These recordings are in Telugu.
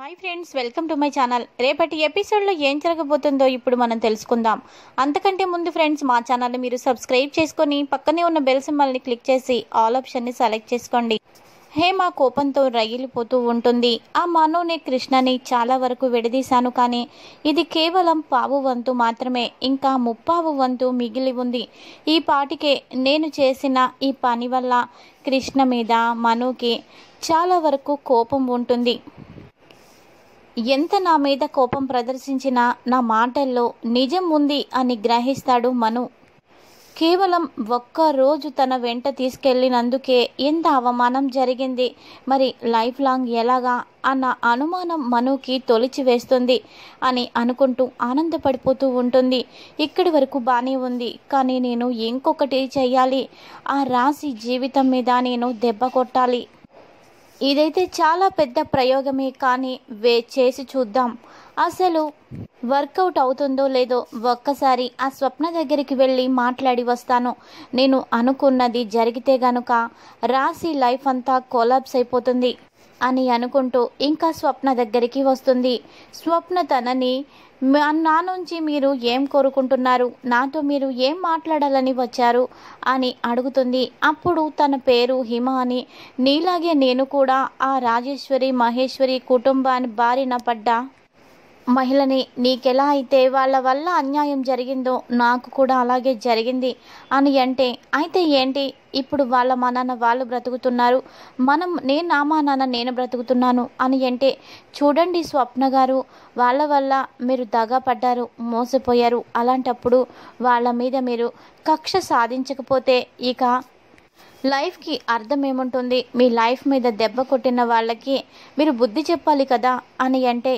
hi friends welcome to my channel రేపటి ఎపిసోడ్లో ఏం జరగబోతుందో ఇప్పుడు మనం తెలుసుకుందాం అంతకంటే ముందు ఫ్రెండ్స్ మా ఛానల్ని మీరు సబ్స్క్రైబ్ చేసుకొని పక్కనే ఉన్న బెల్ సింబల్ని క్లిక్ చేసి ఆల్ ఆప్షన్ని సెలెక్ట్ చేసుకోండి హే మా కోపంతో రగిలిపోతూ ఉంటుంది ఆ మనోనే కృష్ణని చాలా వరకు విడదీశాను కానీ ఇది కేవలం పావు వంతు మాత్రమే ఇంకా ముప్పావు వంతు మిగిలి ఉంది ఈ పాటికే నేను చేసిన ఈ పని వల్ల కృష్ణ మీద మనుకి చాలా వరకు కోపం ఉంటుంది ఎంత నా మీద కోపం ప్రదర్శించినా నా మాటల్లో నిజం ఉంది అని గ్రహిస్తాడు మను కేవలం ఒక్క రోజు తన వెంట తీసుకెళ్ళినందుకే ఎంత అవమానం జరిగింది మరి లైఫ్ లాంగ్ ఎలాగా అన్న అనుమానం మనుకి తొలిచివేస్తుంది అని అనుకుంటూ ఆనందపడిపోతూ ఉంటుంది ఇక్కడి వరకు బాగానే ఉంది కానీ నేను ఇంకొకటి చేయాలి ఆ రాశి జీవితం మీద నేను దెబ్బ కొట్టాలి ఇదైతే చాలా పెద్ద ప్రయోగమే కానీ వే చేసి చూద్దాం అసలు వర్కౌట్ అవుతుందో లేదో ఒక్కసారి ఆ స్వప్న దగ్గరికి వెళ్ళి మాట్లాడి వస్తాను నేను అనుకున్నది జరిగితే గనుక రాశి లైఫ్ అంతా కొలాబ్స్ అయిపోతుంది అని అనుకుంటూ ఇంకా స్వప్న దగ్గరికి వస్తుంది స్వప్న తనని నా నుంచి మీరు ఏం కోరుకుంటున్నారు నాతో మీరు ఏం మాట్లాడాలని వచ్చారు అని అడుగుతుంది అప్పుడు తన పేరు హిమ అని నీలాగే నేను కూడా ఆ రాజేశ్వరి మహేశ్వరి కుటుంబాన్ని బారిన పడ్డా మహిళని నీకెలా అయితే వాళ్ళ వల్ల అన్యాయం జరిగిందో నాకు కూడా అలాగే జరిగింది అని అంటే అయితే ఏంటి ఇప్పుడు వాళ్ళ మా నాన్న వాళ్ళు బ్రతుకుతున్నారు మనం నేను నా మా నాన్న నేను బ్రతుకుతున్నాను అని అంటే చూడండి స్వప్న గారు వాళ్ళ వల్ల మీరు దగా పడ్డారు మోసపోయారు అలాంటప్పుడు వాళ్ళ మీద మీరు కక్ష సాధించకపోతే ఇక లైఫ్కి అర్థం ఏముంటుంది మీ లైఫ్ మీద దెబ్బ కొట్టిన వాళ్ళకి మీరు బుద్ధి చెప్పాలి కదా అని అంటే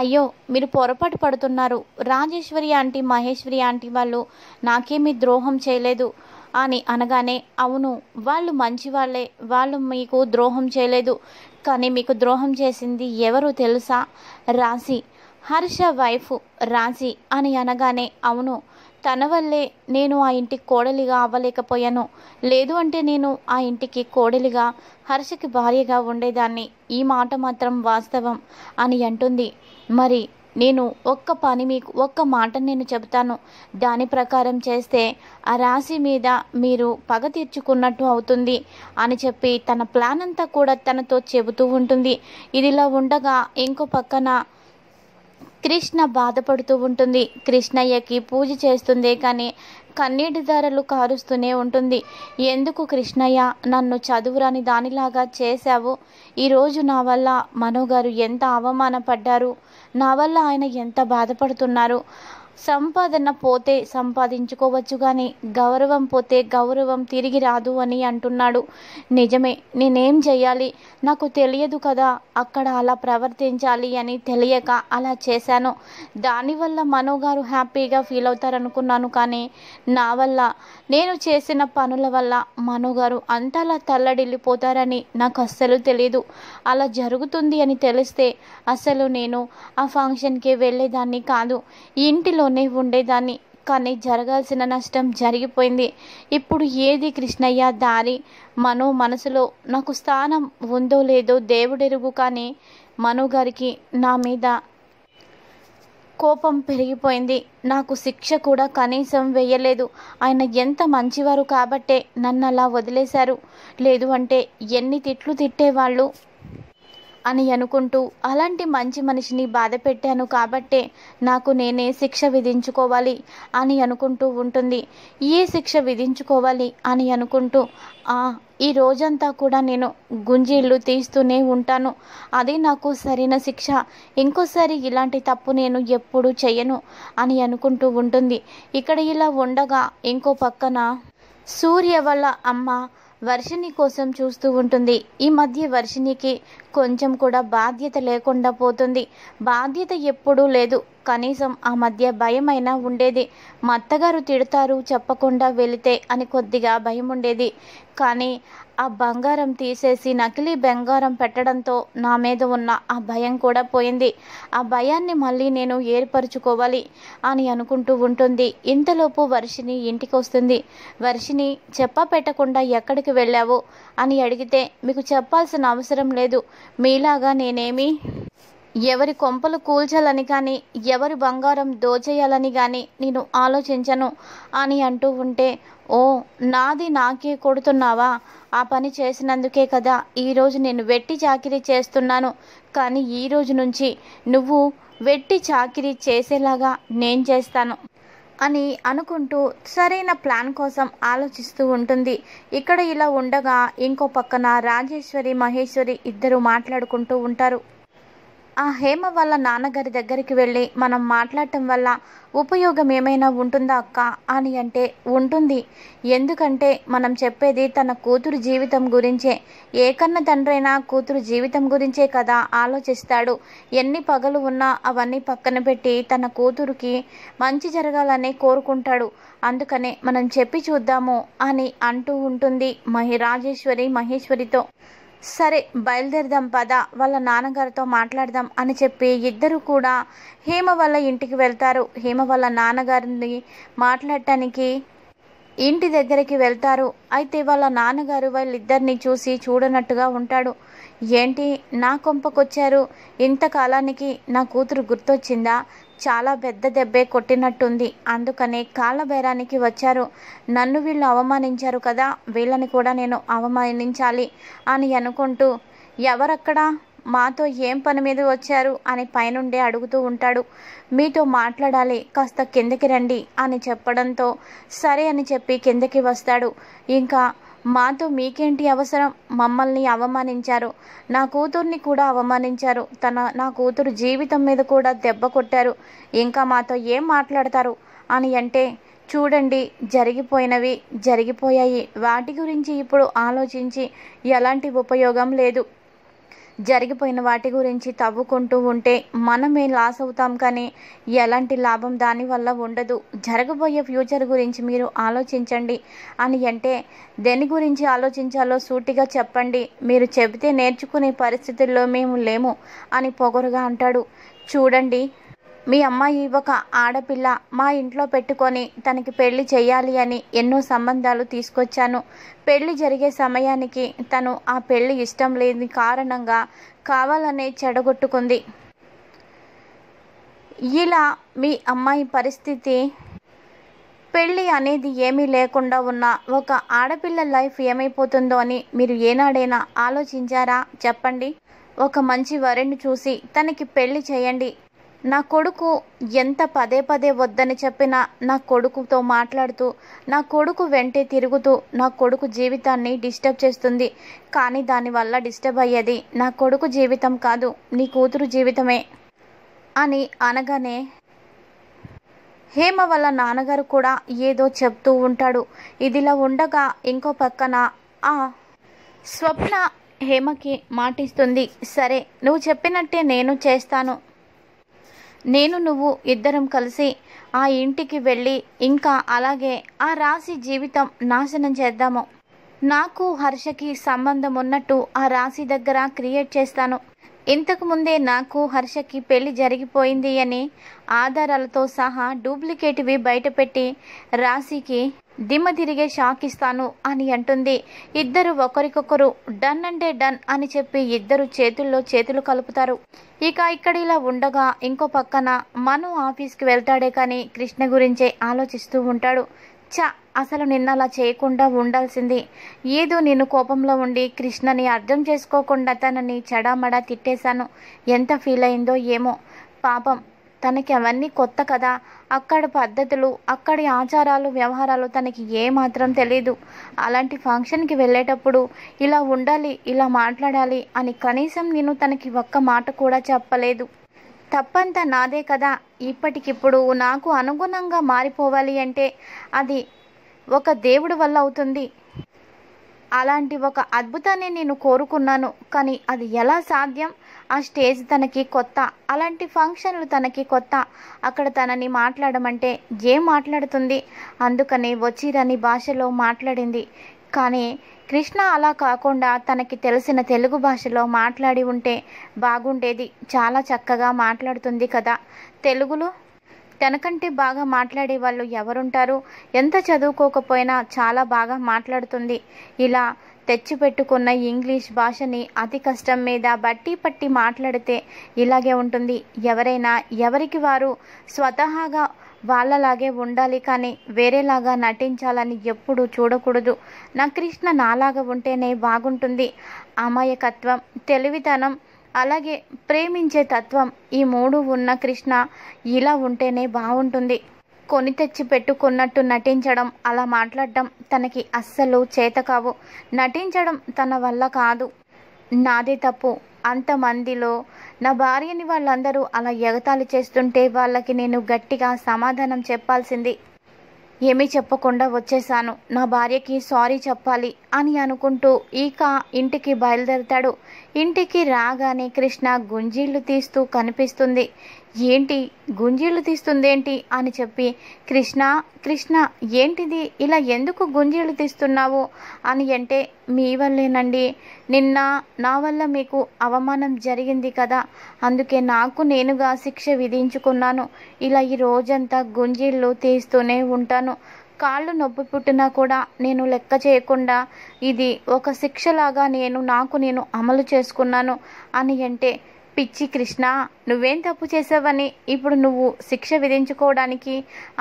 అయ్యో మీరు పొరపాటు పడుతున్నారు రాజేశ్వరి ఆంటీ మహేశ్వరి ఆంటీ వాళ్ళు నాకేమీ ద్రోహం చేయలేదు అని అనగానే అవును వాళ్ళు మంచి వాళ్ళే వాళ్ళు మీకు ద్రోహం చేయలేదు కానీ మీకు ద్రోహం చేసింది ఎవరు తెలుసా రాశి హర్ష వైఫ్ రాశి అని అనగానే అవును తన వల్లే నేను ఆ ఇంటికి కోడలిగా అవ్వలేకపోయాను లేదు అంటే నేను ఆ ఇంటికి కోడలిగా హర్షకి భార్యగా ఉండేదాన్ని ఈ మాట మాత్రం వాస్తవం అని అంటుంది మరి నేను ఒక్క పని మీకు ఒక్క మాట నేను చెబుతాను దాని ప్రకారం చేస్తే ఆ రాశి మీద మీరు పగ తీర్చుకున్నట్టు అవుతుంది అని చెప్పి తన ప్లాన్ అంతా కూడా తనతో చెబుతూ ఉంటుంది ఇదిలా ఉండగా ఇంకో పక్కన కృష్ణ బాధపడుతూ ఉంటుంది కృష్ణయ్యకి పూజ చేస్తుంది కానీ కన్నీటి ధారలు కారుస్తూనే ఉంటుంది ఎందుకు కృష్ణయ్య నన్ను చదువురాని దానిలాగా చేశావు ఈరోజు నా వల్ల మనోగారు ఎంత అవమానపడ్డారు నా వల్ల ఆయన ఎంత బాధపడుతున్నారు సంపాదన పోతే సంపాదించుకోవచ్చు కానీ గౌరవం పోతే గౌరవం తిరిగి రాదు అని అంటున్నాడు నిజమే నేనేం చేయాలి నాకు తెలియదు కదా అక్కడ అలా ప్రవర్తించాలి అని తెలియక అలా చేశాను దానివల్ల మనోగారు హ్యాపీగా ఫీల్ అవుతారనుకున్నాను కానీ నా వల్ల నేను చేసిన పనుల వల్ల మనోగారు అంతలా తల్లడిల్లిపోతారని నాకు అస్సలు తెలియదు అలా జరుగుతుంది అని తెలిస్తే అసలు నేను ఆ ఫంక్షన్కి వెళ్ళేదాన్ని కాదు ఇంటిలో కృష్ణలోనే ఉండేదాన్ని కానీ జరగాల్సిన నష్టం జరిగిపోయింది ఇప్పుడు ఏది కృష్ణయ్య దారి మనో మనసులో నాకు స్థానం ఉందో లేదో దేవుడెరుగు కానీ మనోగారికి గారికి నా మీద కోపం పెరిగిపోయింది నాకు శిక్ష కూడా కనీసం వేయలేదు ఆయన ఎంత మంచివారు కాబట్టే నన్ను అలా వదిలేశారు లేదు అంటే ఎన్ని తిట్లు తిట్టేవాళ్ళు అని అనుకుంటూ అలాంటి మంచి మనిషిని బాధ పెట్టాను కాబట్టే నాకు నేనే శిక్ష విధించుకోవాలి అని అనుకుంటూ ఉంటుంది ఏ శిక్ష విధించుకోవాలి అని అనుకుంటూ ఆ ఈ రోజంతా కూడా నేను గుంజీళ్ళు తీస్తూనే ఉంటాను అదే నాకు సరైన శిక్ష ఇంకోసారి ఇలాంటి తప్పు నేను ఎప్పుడూ చెయ్యను అని అనుకుంటూ ఉంటుంది ఇక్కడ ఇలా ఉండగా ఇంకో పక్కన సూర్య వాళ్ళ అమ్మ వర్షిణి కోసం చూస్తూ ఉంటుంది ఈ మధ్య వర్షిణికి కొంచెం కూడా బాధ్యత లేకుండా పోతుంది బాధ్యత ఎప్పుడూ లేదు కనీసం ఆ మధ్య భయమైనా ఉండేది మా అత్తగారు తిడతారు చెప్పకుండా వెళితే అని కొద్దిగా భయం ఉండేది కానీ ఆ బంగారం తీసేసి నకిలీ బంగారం పెట్టడంతో నా మీద ఉన్న ఆ భయం కూడా పోయింది ఆ భయాన్ని మళ్ళీ నేను ఏర్పరచుకోవాలి అని అనుకుంటూ ఉంటుంది ఇంతలోపు వర్షిని ఇంటికి వస్తుంది వర్షిని చెప్ప పెట్టకుండా ఎక్కడికి వెళ్ళావు అని అడిగితే మీకు చెప్పాల్సిన అవసరం లేదు మీలాగా నేనేమి ఎవరి కొంపలు కూల్చాలని కానీ ఎవరి బంగారం దోచేయాలని కానీ నేను ఆలోచించను అని అంటూ ఉంటే ఓ నాది నాకే కొడుతున్నావా ఆ పని చేసినందుకే కదా ఈరోజు నేను వెట్టి చాకిరీ చేస్తున్నాను కానీ ఈ రోజు నుంచి నువ్వు వెట్టి చాకిరీ చేసేలాగా నేను చేస్తాను అని అనుకుంటూ సరైన ప్లాన్ కోసం ఆలోచిస్తూ ఉంటుంది ఇక్కడ ఇలా ఉండగా ఇంకో పక్కన రాజేశ్వరి మహేశ్వరి ఇద్దరు మాట్లాడుకుంటూ ఉంటారు ఆ హేమ వాళ్ళ నాన్నగారి దగ్గరికి వెళ్ళి మనం మాట్లాడటం వల్ల ఉపయోగం ఏమైనా ఉంటుందా అక్క అని అంటే ఉంటుంది ఎందుకంటే మనం చెప్పేది తన కూతురు జీవితం గురించే ఏ కన్న తండ్రైనా కూతురు జీవితం గురించే కదా ఆలోచిస్తాడు ఎన్ని పగలు ఉన్నా అవన్నీ పక్కన పెట్టి తన కూతురుకి మంచి జరగాలని కోరుకుంటాడు అందుకనే మనం చెప్పి చూద్దాము అని అంటూ ఉంటుంది మహి రాజేశ్వరి మహేశ్వరితో సరే బయలుదేరదాం పద వాళ్ళ నాన్నగారితో మాట్లాడదాం అని చెప్పి ఇద్దరు కూడా హేమ వాళ్ళ ఇంటికి వెళ్తారు హేమ వాళ్ళ నాన్నగారిని మాట్లాడటానికి ఇంటి దగ్గరికి వెళ్తారు అయితే వాళ్ళ నాన్నగారు వాళ్ళిద్దరిని చూసి చూడనట్టుగా ఉంటాడు ఏంటి నా కొంపకొచ్చారు ఇంతకాలానికి నా కూతురు గుర్తొచ్చిందా చాలా పెద్ద దెబ్బే కొట్టినట్టుంది అందుకనే కాళ్ళ బేరానికి వచ్చారు నన్ను వీళ్ళు అవమానించారు కదా వీళ్ళని కూడా నేను అవమానించాలి అని అనుకుంటూ ఎవరక్కడా మాతో ఏం పని మీద వచ్చారు అని పైనుండే అడుగుతూ ఉంటాడు మీతో మాట్లాడాలి కాస్త కిందకి రండి అని చెప్పడంతో సరే అని చెప్పి కిందకి వస్తాడు ఇంకా మాతో మీకేంటి అవసరం మమ్మల్ని అవమానించారు నా కూతుర్ని కూడా అవమానించారు తన నా కూతురు జీవితం మీద కూడా దెబ్బ కొట్టారు ఇంకా మాతో ఏం మాట్లాడతారు అని అంటే చూడండి జరిగిపోయినవి జరిగిపోయాయి వాటి గురించి ఇప్పుడు ఆలోచించి ఎలాంటి ఉపయోగం లేదు జరిగిపోయిన వాటి గురించి తవ్వుకుంటూ ఉంటే మనమే లాస్ అవుతాం కానీ ఎలాంటి లాభం దానివల్ల ఉండదు జరగబోయే ఫ్యూచర్ గురించి మీరు ఆలోచించండి అని అంటే దేని గురించి ఆలోచించాలో సూటిగా చెప్పండి మీరు చెబితే నేర్చుకునే పరిస్థితుల్లో మేము లేము అని పొగరుగా అంటాడు చూడండి మీ అమ్మాయి ఒక ఆడపిల్ల మా ఇంట్లో పెట్టుకొని తనకి పెళ్లి చేయాలి అని ఎన్నో సంబంధాలు తీసుకొచ్చాను పెళ్లి జరిగే సమయానికి తను ఆ పెళ్లి ఇష్టం లేని కారణంగా కావాలనే చెడగొట్టుకుంది ఇలా మీ అమ్మాయి పరిస్థితి పెళ్ళి అనేది ఏమీ లేకుండా ఉన్న ఒక ఆడపిల్ల లైఫ్ ఏమైపోతుందో అని మీరు ఏనాడైనా ఆలోచించారా చెప్పండి ఒక మంచి వరిని చూసి తనకి పెళ్లి చేయండి నా కొడుకు ఎంత పదే పదే వద్దని చెప్పినా నా కొడుకుతో మాట్లాడుతూ నా కొడుకు వెంటే తిరుగుతూ నా కొడుకు జీవితాన్ని డిస్టర్బ్ చేస్తుంది కానీ దానివల్ల డిస్టర్బ్ అయ్యేది నా కొడుకు జీవితం కాదు నీ కూతురు జీవితమే అని అనగానే హేమ వాళ్ళ నాన్నగారు కూడా ఏదో చెప్తూ ఉంటాడు ఇదిలా ఉండగా ఇంకో పక్కన ఆ స్వప్న హేమకి మాటిస్తుంది సరే నువ్వు చెప్పినట్టే నేను చేస్తాను నేను నువ్వు ఇద్దరం కలిసి ఆ ఇంటికి వెళ్ళి ఇంకా అలాగే ఆ రాశి జీవితం నాశనం చేద్దాము నాకు హర్షకి సంబంధం ఉన్నట్టు ఆ రాశి దగ్గర క్రియేట్ చేస్తాను ఇంతకు ముందే నాకు హర్షకి పెళ్లి జరిగిపోయింది అని ఆధారాలతో సహా డూప్లికేట్వి బయటపెట్టి రాశికి దిమ్మ తిరిగే షాక్ ఇస్తాను అని అంటుంది ఇద్దరు ఒకరికొకరు డన్ అంటే డన్ అని చెప్పి ఇద్దరు చేతుల్లో చేతులు కలుపుతారు ఇక ఇక్కడ ఇలా ఉండగా ఇంకో పక్కన మను ఆఫీస్కి వెళ్తాడే కానీ కృష్ణ గురించే ఆలోచిస్తూ ఉంటాడు చ అసలు నిన్న అలా చేయకుండా ఉండాల్సింది ఏదో నేను కోపంలో ఉండి కృష్ణని అర్థం చేసుకోకుండా తనని చెడామడా తిట్టేశాను ఎంత ఫీల్ అయిందో ఏమో పాపం తనకి అవన్నీ కొత్త కదా అక్కడ పద్ధతులు అక్కడి ఆచారాలు వ్యవహారాలు తనకి ఏమాత్రం తెలియదు అలాంటి ఫంక్షన్కి వెళ్ళేటప్పుడు ఇలా ఉండాలి ఇలా మాట్లాడాలి అని కనీసం నేను తనకి ఒక్క మాట కూడా చెప్పలేదు తప్పంతా నాదే కదా ఇప్పటికిప్పుడు నాకు అనుగుణంగా మారిపోవాలి అంటే అది ఒక దేవుడి వల్ల అవుతుంది అలాంటి ఒక అద్భుతాన్ని నేను కోరుకున్నాను కానీ అది ఎలా సాధ్యం ఆ స్టేజ్ తనకి కొత్త అలాంటి ఫంక్షన్లు తనకి కొత్త అక్కడ తనని మాట్లాడమంటే ఏం మాట్లాడుతుంది అందుకని వచ్చిరని భాషలో మాట్లాడింది కానీ కృష్ణ అలా కాకుండా తనకి తెలిసిన తెలుగు భాషలో మాట్లాడి ఉంటే బాగుండేది చాలా చక్కగా మాట్లాడుతుంది కదా తెలుగులో తనకంటే బాగా మాట్లాడే వాళ్ళు ఎవరుంటారు ఎంత చదువుకోకపోయినా చాలా బాగా మాట్లాడుతుంది ఇలా తెచ్చిపెట్టుకున్న ఇంగ్లీష్ భాషని అతి కష్టం మీద బట్టి పట్టి మాట్లాడితే ఇలాగే ఉంటుంది ఎవరైనా ఎవరికి వారు స్వతహాగా వాళ్ళలాగే ఉండాలి కానీ వేరేలాగా నటించాలని ఎప్పుడూ చూడకూడదు నా కృష్ణ నాలాగా ఉంటేనే బాగుంటుంది అమాయకత్వం తెలివితనం అలాగే ప్రేమించే తత్వం ఈ మూడు ఉన్న కృష్ణ ఇలా ఉంటేనే బాగుంటుంది కొని తెచ్చి పెట్టుకున్నట్టు నటించడం అలా మాట్లాడడం తనకి అస్సలు చేత కావు నటించడం తన వల్ల కాదు నాదే తప్పు అంతమందిలో నా భార్యని వాళ్ళందరూ అలా ఎగతాళి చేస్తుంటే వాళ్ళకి నేను గట్టిగా సమాధానం చెప్పాల్సింది ఏమీ చెప్పకుండా వచ్చేశాను నా భార్యకి సారీ చెప్పాలి అని అనుకుంటూ ఈక ఇంటికి బయలుదేరతాడు ఇంటికి రాగానే కృష్ణ గుంజీళ్లు తీస్తూ కనిపిస్తుంది ఏంటి గుంజీలు తీస్తుందేంటి అని చెప్పి కృష్ణ కృష్ణ ఏంటిది ఇలా ఎందుకు గుంజీలు తీస్తున్నావు అని అంటే మీ వల్లేనండి నిన్న నా వల్ల మీకు అవమానం జరిగింది కదా అందుకే నాకు నేనుగా శిక్ష విధించుకున్నాను ఇలా ఈ రోజంతా గుంజీళ్ళు తీస్తూనే ఉంటాను కాళ్ళు నొప్పి పుట్టినా కూడా నేను లెక్క చేయకుండా ఇది ఒక శిక్షలాగా నేను నాకు నేను అమలు చేసుకున్నాను అని అంటే పిచ్చి కృష్ణ నువ్వేం తప్పు చేసావని ఇప్పుడు నువ్వు శిక్ష విధించుకోవడానికి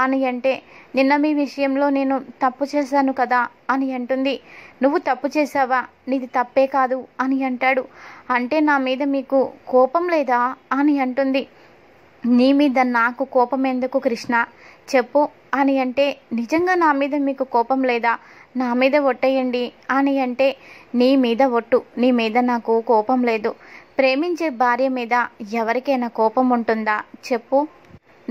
అని అంటే నిన్న మీ విషయంలో నేను తప్పు చేశాను కదా అని అంటుంది నువ్వు తప్పు చేసావా నీది తప్పే కాదు అని అంటాడు అంటే నా మీద మీకు కోపం లేదా అని అంటుంది నీ మీద నాకు కోపం ఎందుకు కృష్ణ చెప్పు అని అంటే నిజంగా నా మీద మీకు కోపం లేదా నా మీద ఒట్టేయండి అని అంటే నీ మీద ఒట్టు నీ మీద నాకు కోపం లేదు ప్రేమించే భార్య మీద ఎవరికైనా కోపం ఉంటుందా చెప్పు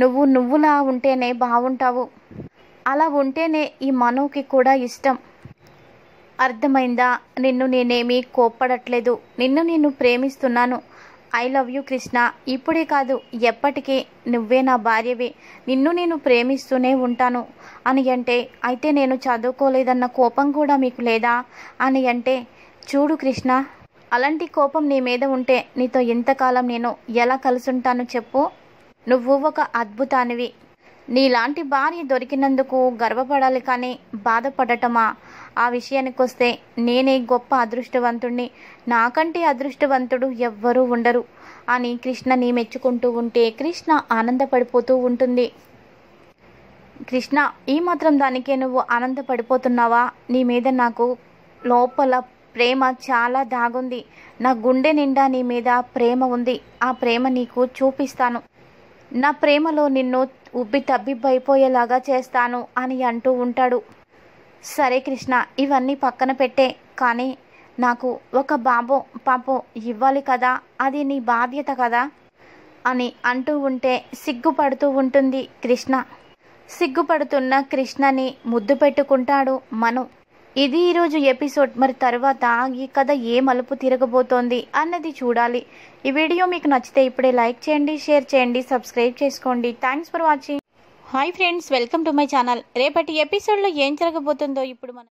నువ్వు నువ్వులా ఉంటేనే బాగుంటావు అలా ఉంటేనే ఈ మనోకి కూడా ఇష్టం అర్థమైందా నిన్ను నేనేమీ కోప్పడట్లేదు నిన్ను నేను ప్రేమిస్తున్నాను ఐ లవ్ యూ కృష్ణ ఇప్పుడే కాదు ఎప్పటికీ నువ్వే నా భార్యవే నిన్ను నేను ప్రేమిస్తూనే ఉంటాను అని అంటే అయితే నేను చదువుకోలేదన్న కోపం కూడా మీకు లేదా అని అంటే చూడు కృష్ణ అలాంటి కోపం నీ మీద ఉంటే నీతో ఎంతకాలం నేను ఎలా కలుసుంటాను చెప్పు నువ్వు ఒక అద్భుతానివి నీలాంటి భార్య దొరికినందుకు గర్వపడాలి కానీ బాధపడటమా ఆ విషయానికి వస్తే నేనే గొప్ప అదృష్టవంతుణ్ణి నాకంటే అదృష్టవంతుడు ఎవ్వరూ ఉండరు అని కృష్ణని మెచ్చుకుంటూ ఉంటే కృష్ణ ఆనందపడిపోతూ ఉంటుంది కృష్ణ ఈ మాత్రం దానికే నువ్వు ఆనందపడిపోతున్నావా నీ మీద నాకు లోపల ప్రేమ చాలా దాగుంది నా గుండె నిండా నీ మీద ప్రేమ ఉంది ఆ ప్రేమ నీకు చూపిస్తాను నా ప్రేమలో నిన్ను ఉబ్బి తబ్బి తబ్బిబ్బైపోయేలాగా చేస్తాను అని అంటూ ఉంటాడు సరే కృష్ణ ఇవన్నీ పక్కన పెట్టే కానీ నాకు ఒక బాబో పాపో ఇవ్వాలి కదా అది నీ బాధ్యత కదా అని అంటూ ఉంటే సిగ్గుపడుతూ ఉంటుంది కృష్ణ సిగ్గుపడుతున్న కృష్ణని ముద్దు పెట్టుకుంటాడు మను ఇది ఈరోజు ఎపిసోడ్ మరి తర్వాత ఈ కథ ఏ మలుపు తిరగబోతోంది అన్నది చూడాలి ఈ వీడియో మీకు నచ్చితే ఇప్పుడే లైక్ చేయండి షేర్ చేయండి సబ్స్క్రైబ్ చేసుకోండి thanks for watching hi friends welcome to my channel రేపటి ఎపిసోడ్లో ఏం జరగబోతుందో ఇప్పుడు మనం